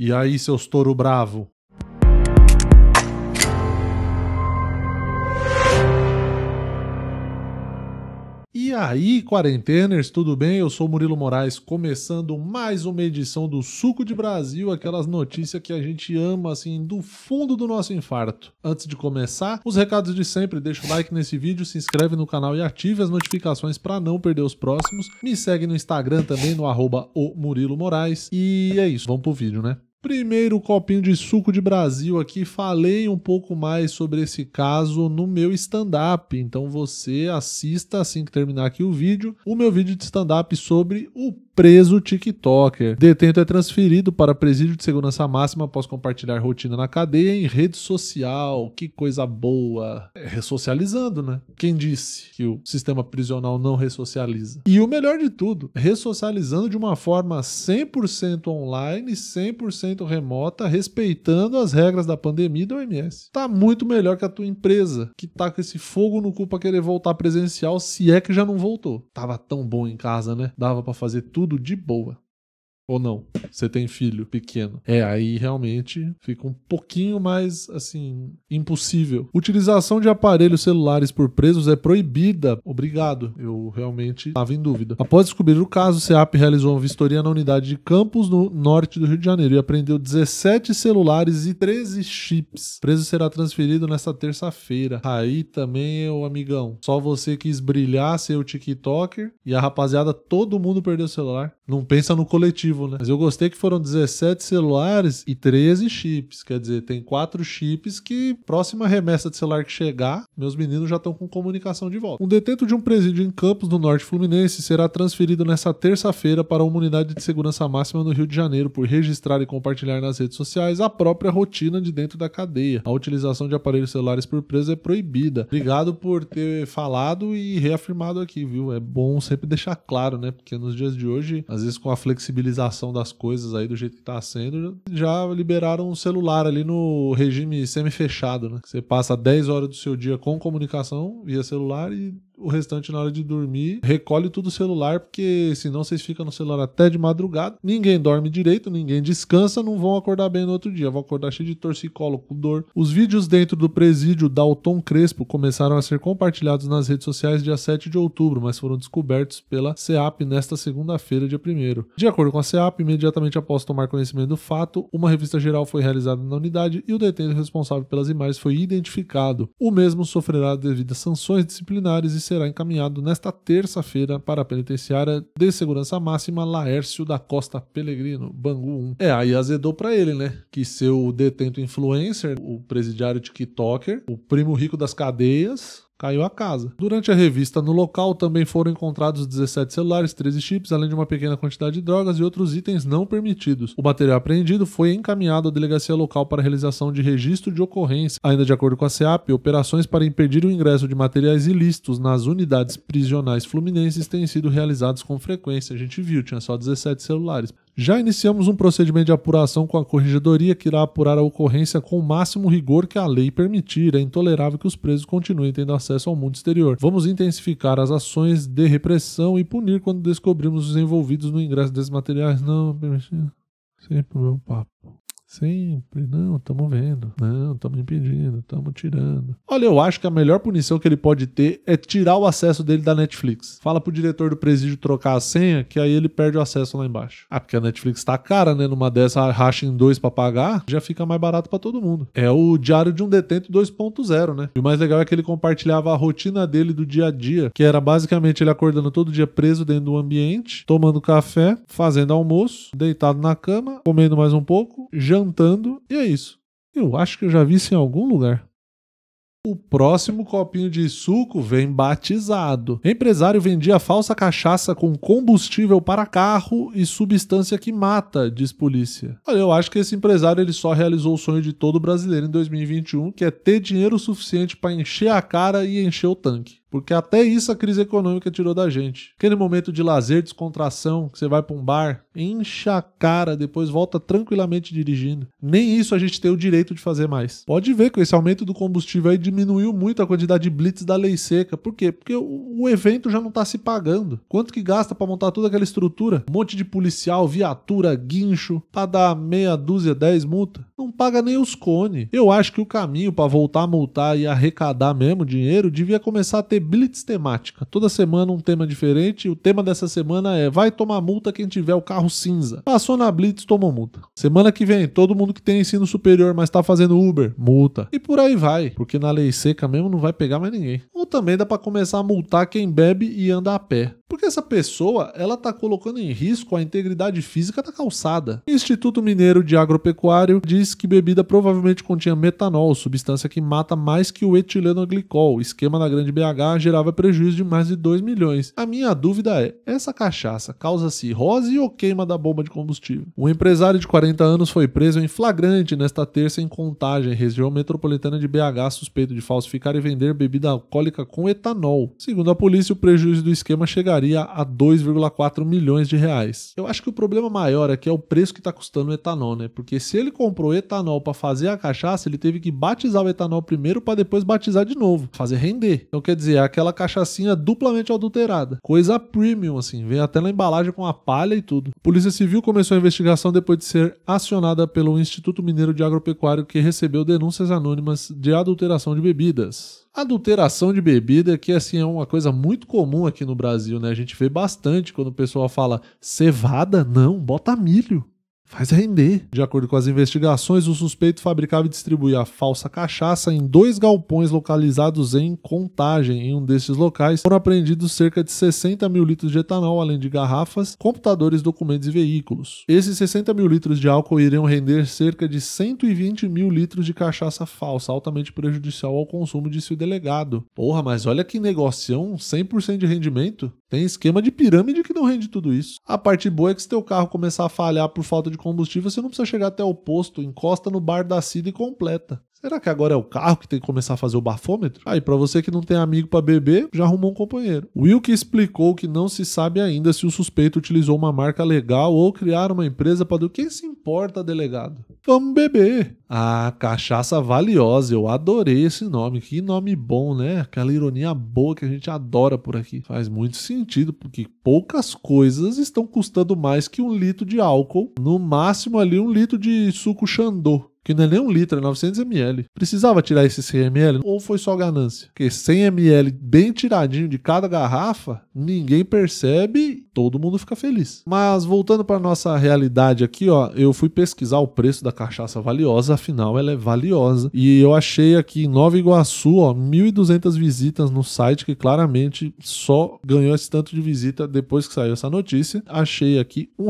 E aí, seus touro bravo? E aí, quarenteners, tudo bem? Eu sou Murilo Moraes, começando mais uma edição do Suco de Brasil, aquelas notícias que a gente ama assim do fundo do nosso infarto. Antes de começar, os recados de sempre, deixa o like nesse vídeo, se inscreve no canal e ative as notificações para não perder os próximos. Me segue no Instagram também no arroba Murilo Moraes. E é isso, vamos pro vídeo, né? Primeiro copinho de suco de Brasil aqui, falei um pouco mais sobre esse caso no meu stand-up. Então você assista assim que terminar aqui o vídeo, o meu vídeo de stand-up sobre o preso TikToker. Detento é transferido para presídio de segurança máxima após compartilhar rotina na cadeia em rede social. Que coisa boa. É, ressocializando, né? Quem disse que o sistema prisional não ressocializa? E o melhor de tudo, ressocializando de uma forma 100% online, 100% remota, respeitando as regras da pandemia e da OMS. Tá muito melhor que a tua empresa, que tá com esse fogo no cu pra querer voltar presencial, se é que já não voltou. Tava tão bom em casa, né? Dava para fazer tudo tudo de boa ou não, você tem filho pequeno. É, aí realmente fica um pouquinho mais, assim, impossível. Utilização de aparelhos celulares por presos é proibida. Obrigado, eu realmente estava em dúvida. Após descobrir o caso, o CEAP realizou uma vistoria na unidade de Campos, no norte do Rio de Janeiro, e apreendeu 17 celulares e 13 chips. O preso será transferido nesta terça-feira. Aí também, o amigão, só você quis brilhar, ser o TikToker, e a rapaziada, todo mundo perdeu o celular não pensa no coletivo, né? Mas eu gostei que foram 17 celulares e 13 chips. Quer dizer, tem quatro chips que, próxima remessa de celular que chegar, meus meninos já estão com comunicação de volta. Um detento de um presídio em Campos, do Norte Fluminense, será transferido nesta terça-feira para uma unidade de segurança máxima no Rio de Janeiro por registrar e compartilhar nas redes sociais a própria rotina de dentro da cadeia. A utilização de aparelhos celulares por preso é proibida. Obrigado por ter falado e reafirmado aqui, viu? É bom sempre deixar claro, né? Porque nos dias de hoje, às vezes com a flexibilização das coisas aí do jeito que está sendo, já liberaram um celular ali no regime semi-fechado, né? Você passa 10 horas do seu dia com comunicação via celular e o restante na hora de dormir, recolhe tudo o celular, porque senão vocês ficam no celular até de madrugada. Ninguém dorme direito, ninguém descansa, não vão acordar bem no outro dia. Vão acordar cheio de torcicolo, com dor. Os vídeos dentro do presídio Dalton Crespo começaram a ser compartilhados nas redes sociais dia 7 de outubro, mas foram descobertos pela CEAP nesta segunda-feira, dia 1. De acordo com a CEAP, imediatamente após tomar conhecimento do fato, uma revista geral foi realizada na unidade e o detento responsável pelas imagens foi identificado. O mesmo sofrerá devidas sanções disciplinares e será encaminhado nesta terça-feira para a penitenciária de segurança máxima Laércio da Costa Pelegrino, Bangu 1. É, aí azedou para ele, né? Que seu detento influencer, o presidiário TikToker, o primo rico das cadeias, caiu a casa. Durante a revista no local também foram encontrados 17 celulares, 13 chips, além de uma pequena quantidade de drogas e outros itens não permitidos. O material apreendido foi encaminhado à delegacia local para realização de registro de ocorrência. Ainda de acordo com a SEAP, operações para impedir o ingresso de materiais ilícitos nas unidades prisionais fluminenses têm sido realizadas com frequência. A gente viu, tinha só 17 celulares. Já iniciamos um procedimento de apuração com a corregedoria que irá apurar a ocorrência com o máximo rigor que a lei permitir. É intolerável que os presos continuem tendo acesso ao mundo exterior. Vamos intensificar as ações de repressão e punir quando descobrirmos os envolvidos no ingresso desses materiais não permitido. Sempre o meu papo. Sempre, não, estamos vendo, não, estamos impedindo, estamos tirando. Olha, eu acho que a melhor punição que ele pode ter é tirar o acesso dele da Netflix. Fala pro diretor do presídio trocar a senha, que aí ele perde o acesso lá embaixo. Ah, porque a Netflix tá cara, né? Numa dessa racha em dois pra pagar, já fica mais barato para todo mundo. É o Diário de um Detento 2.0, né? E o mais legal é que ele compartilhava a rotina dele do dia a dia, que era basicamente ele acordando todo dia preso dentro do ambiente, tomando café, fazendo almoço, deitado na cama, comendo mais um pouco jantando, e é isso. Eu acho que eu já vi isso em algum lugar. O próximo copinho de suco vem batizado. Empresário vendia falsa cachaça com combustível para carro e substância que mata, diz polícia. Olha, eu acho que esse empresário ele só realizou o sonho de todo brasileiro em 2021, que é ter dinheiro suficiente para encher a cara e encher o tanque. Porque até isso a crise econômica tirou da gente. Aquele momento de lazer, descontração, que você vai para um bar, enche a cara, depois volta tranquilamente dirigindo. Nem isso a gente tem o direito de fazer mais. Pode ver que esse aumento do combustível aí diminuiu muito a quantidade de blitz da lei seca. Por quê? Porque o evento já não está se pagando. Quanto que gasta para montar toda aquela estrutura? Um monte de policial, viatura, guincho, para dar meia dúzia, dez multa. Não paga nem os cone. Eu acho que o caminho para voltar a multar e arrecadar mesmo dinheiro devia começar a ter ter blitz temática. Toda semana um tema diferente. O tema dessa semana é vai tomar multa quem tiver o carro cinza. Passou na blitz, tomou multa. Semana que vem, todo mundo que tem ensino superior, mas tá fazendo Uber, multa. E por aí vai, porque na lei seca mesmo não vai pegar mais ninguém. Ou também dá para começar a multar quem bebe e anda a pé. Porque essa pessoa, ela tá colocando em risco a integridade física da calçada. O Instituto Mineiro de Agropecuário diz que bebida provavelmente continha metanol, substância que mata mais que o etileno glicol, esquema da grande BH gerava prejuízo de mais de 2 milhões. A minha dúvida é: essa cachaça causa cirrose ou queima da bomba de combustível? Um empresário de 40 anos foi preso em flagrante nesta terça em Contagem, região metropolitana de BH, suspeito de falsificar e vender bebida alcoólica com etanol. Segundo a polícia, o prejuízo do esquema chegaria a 2,4 milhões de reais. Eu acho que o problema maior aqui é o preço que está custando o etanol, né? Porque se ele comprou etanol para fazer a cachaça, ele teve que batizar o etanol primeiro para depois batizar de novo, fazer render. Então quer dizer, é aquela cachaçinha duplamente adulterada. Coisa premium, assim, vem até na embalagem com a palha e tudo. A Polícia Civil começou a investigação depois de ser acionada pelo Instituto Mineiro de Agropecuário, que recebeu denúncias anônimas de adulteração de bebidas. Adulteração de bebida, que assim é uma coisa muito comum aqui no Brasil, né? A gente vê bastante quando o pessoal fala cevada, não, bota milho. Faz render. De acordo com as investigações, o suspeito fabricava e distribuía falsa cachaça em dois galpões localizados em Contagem. Em um desses locais foram apreendidos cerca de 60 mil litros de etanol, além de garrafas, computadores, documentos e veículos. Esses 60 mil litros de álcool iriam render cerca de 120 mil litros de cachaça falsa, altamente prejudicial ao consumo, disse o delegado. Porra, mas olha que negocião, 100% de rendimento. Tem esquema de pirâmide que não rende tudo isso. A parte boa é que se teu carro começar a falhar por falta de combustível, você não precisa chegar até o posto, encosta no bar da Cida e completa. Será que agora é o carro que tem que começar a fazer o bafômetro? Aí, ah, para você que não tem amigo para beber, já arrumou um companheiro. Wilk explicou que não se sabe ainda se o suspeito utilizou uma marca legal ou criar uma empresa para do que se importa, delegado. Vamos beber. Ah, cachaça valiosa, eu adorei esse nome. Que nome bom, né? Aquela ironia boa que a gente adora por aqui. Faz muito sentido, porque poucas coisas estão custando mais que um litro de álcool, no máximo ali um litro de suco Xandô que não é nem um litro, é 900 ml. Precisava tirar esses 100 ml ou foi só ganância? Porque 100 ml bem tiradinho de cada garrafa, ninguém percebe todo mundo fica feliz. Mas voltando para nossa realidade aqui, ó, eu fui pesquisar o preço da cachaça valiosa, afinal ela é valiosa. E eu achei aqui em Nova Iguaçu, ó, 1200 visitas no site que claramente só ganhou esse tanto de visita depois que saiu essa notícia. Achei aqui R$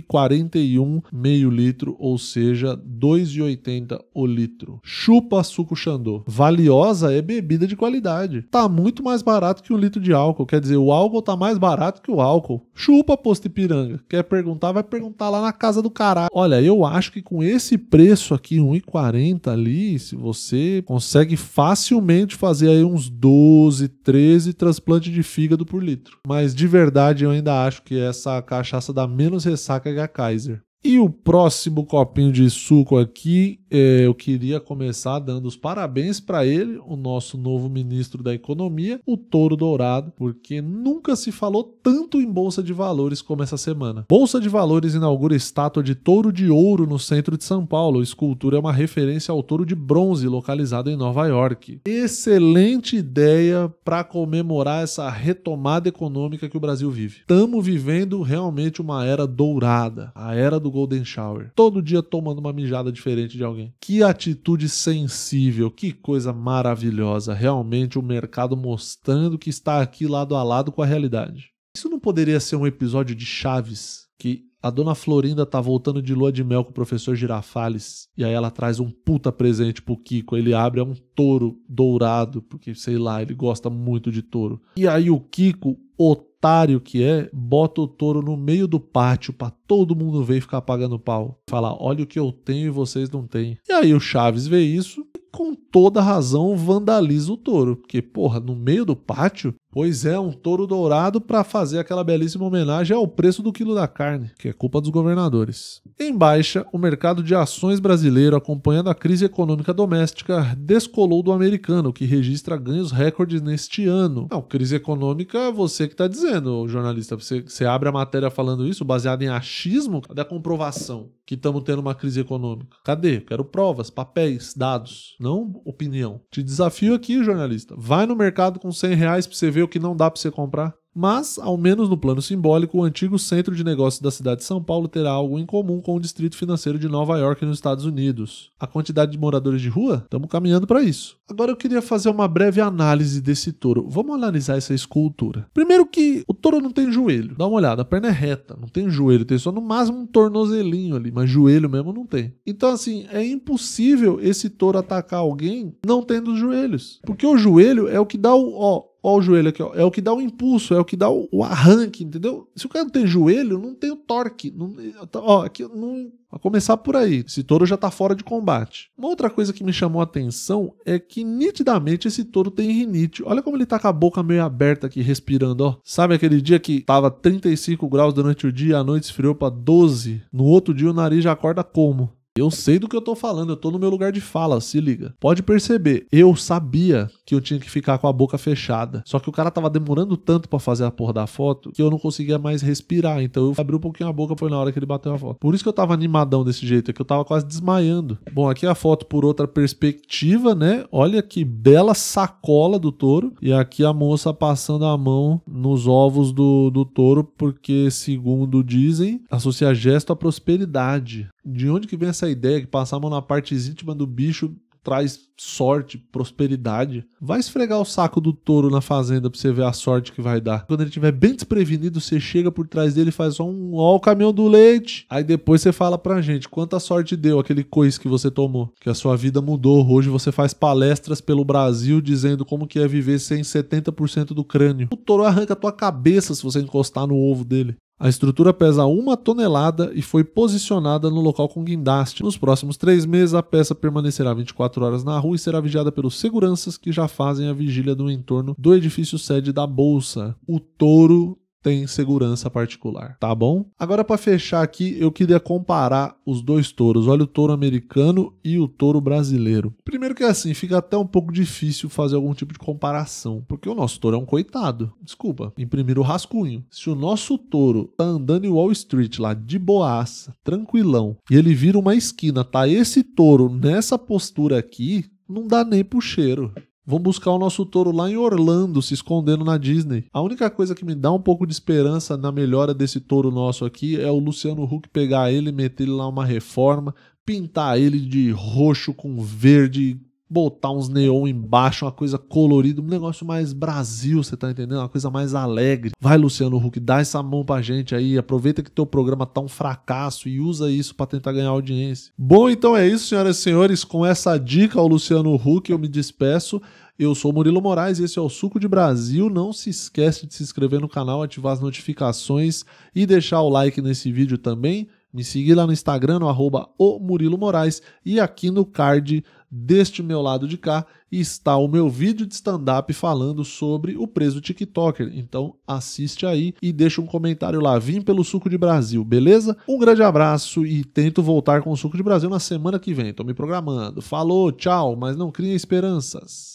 1,41 meio litro, ou seja, 2,80 o litro. Chupa suco Xandô. Valiosa é bebida de qualidade. Tá muito mais barato que um litro de álcool, quer dizer, o álcool tá mais barato que o álcool Chupa, posto Ipiranga. Quer perguntar? Vai perguntar lá na casa do caralho. Olha, eu acho que com esse preço aqui, 1,40 ali, se você consegue facilmente fazer aí uns 12, 13 transplantes de fígado por litro. Mas de verdade, eu ainda acho que essa cachaça dá menos ressaca que a Kaiser. E o próximo copinho de suco aqui, é, eu queria começar dando os parabéns para ele, o nosso novo ministro da Economia, o Touro Dourado, porque nunca se falou tanto em Bolsa de Valores como essa semana. Bolsa de Valores inaugura estátua de touro de ouro no centro de São Paulo. A escultura é uma referência ao touro de bronze localizado em Nova York. Excelente ideia para comemorar essa retomada econômica que o Brasil vive. Estamos vivendo realmente uma era dourada, a era do Golden Shower. Todo dia tomando uma mijada diferente de alguém. Que atitude sensível, que coisa maravilhosa. Realmente o mercado mostrando que está aqui lado a lado com a realidade. Isso não poderia ser um episódio de Chaves, que a dona Florinda tá voltando de lua de mel com o professor Girafales. E aí ela traz um puta presente pro Kiko. Ele abre é um touro dourado, porque sei lá, ele gosta muito de touro. E aí o Kiko otário que é, bota o touro no meio do pátio para todo mundo ver e ficar pagando pau. Falar, olha o que eu tenho e vocês não têm. E aí o Chaves vê isso e com toda razão vandaliza o touro, porque porra, no meio do pátio Pois é, um touro dourado para fazer aquela belíssima homenagem ao preço do quilo da carne, que é culpa dos governadores. Em baixa, o mercado de ações brasileiro, acompanhando a crise econômica doméstica, descolou do americano, que registra ganhos recordes neste ano. Não, crise econômica, você que está dizendo, jornalista. Você, você abre a matéria falando isso, baseado em achismo, da comprovação que estamos tendo uma crise econômica. Cadê? Quero provas, papéis, dados, não opinião. Te desafio aqui, jornalista. Vai no mercado com 100 reais para você ver o que não dá para você comprar? Mas, ao menos no plano simbólico, o antigo centro de negócios da cidade de São Paulo terá algo em comum com o distrito financeiro de Nova York nos Estados Unidos. A quantidade de moradores de rua? Estamos caminhando para isso. Agora eu queria fazer uma breve análise desse touro. Vamos analisar essa escultura. Primeiro que o touro não tem joelho. Dá uma olhada, a perna é reta, não tem joelho, tem só no máximo um tornozelinho ali, mas joelho mesmo não tem. Então assim, é impossível esse touro atacar alguém não tendo os joelhos, porque o joelho é o que dá o, ó, Ó, o joelho aqui, ó. É o que dá o impulso, é o que dá o, o arranque, entendeu? Se o cara não tem joelho, não tem o torque. Não, tá, ó, aqui não. A começar por aí. Esse touro já tá fora de combate. Uma outra coisa que me chamou a atenção é que nitidamente esse touro tem rinite. Olha como ele tá com a boca meio aberta aqui, respirando, ó. Sabe aquele dia que tava 35 graus durante o dia, a noite esfriou para 12? No outro dia o nariz já acorda como? Eu sei do que eu tô falando, eu tô no meu lugar de fala, se liga. Pode perceber, eu sabia que eu tinha que ficar com a boca fechada. Só que o cara tava demorando tanto para fazer a porra da foto que eu não conseguia mais respirar. Então eu abri um pouquinho a boca, foi na hora que ele bateu a foto. Por isso que eu tava animadão desse jeito, é que eu tava quase desmaiando. Bom, aqui é a foto por outra perspectiva, né? Olha que bela sacola do touro. E aqui a moça passando a mão nos ovos do, do touro, porque, segundo dizem, associa gesto à prosperidade de onde que vem essa ideia que passar a mão na parte íntima do bicho traz sorte, prosperidade. Vai esfregar o saco do touro na fazenda pra você ver a sorte que vai dar. Quando ele estiver bem desprevenido, você chega por trás dele e faz só um ó o caminhão do leite. Aí depois você fala pra gente quanta sorte deu aquele coice que você tomou, que a sua vida mudou. Hoje você faz palestras pelo Brasil dizendo como que é viver sem 70% do crânio. O touro arranca a tua cabeça se você encostar no ovo dele. A estrutura pesa uma tonelada e foi posicionada no local com guindaste. Nos próximos três meses, a peça permanecerá 24 horas na rua e será vigiada pelos seguranças que já fazem a vigília no entorno do edifício sede da Bolsa. O touro tem segurança particular, tá bom? Agora para fechar aqui, eu queria comparar os dois touros. Olha o touro americano e o touro brasileiro. Primeiro que assim, fica até um pouco difícil fazer algum tipo de comparação, porque o nosso touro é um coitado. Desculpa, imprimir o rascunho. Se o nosso touro tá andando em Wall Street lá de boaça, tranquilão, e ele vira uma esquina, tá esse touro nessa postura aqui, não dá nem pro cheiro vão buscar o nosso touro lá em Orlando, se escondendo na Disney. A única coisa que me dá um pouco de esperança na melhora desse touro nosso aqui é o Luciano Huck pegar ele, meter ele lá uma reforma, pintar ele de roxo com verde, botar uns neon embaixo, uma coisa colorida, um negócio mais Brasil, você tá entendendo? Uma coisa mais alegre. Vai, Luciano Huck, dá essa mão pra gente aí, aproveita que teu programa tá um fracasso e usa isso para tentar ganhar audiência. Bom, então é isso, senhoras e senhores, com essa dica ao Luciano Huck eu me despeço. Eu sou Murilo Moraes e esse é o Suco de Brasil. Não se esquece de se inscrever no canal, ativar as notificações e deixar o like nesse vídeo também me seguir lá no Instagram, no arroba o Murilo Moraes, e aqui no card deste meu lado de cá está o meu vídeo de stand-up falando sobre o preso TikToker. Então assiste aí e deixa um comentário lá. Vim pelo Suco de Brasil, beleza? Um grande abraço e tento voltar com o Suco de Brasil na semana que vem. Tô me programando. Falou, tchau, mas não cria esperanças.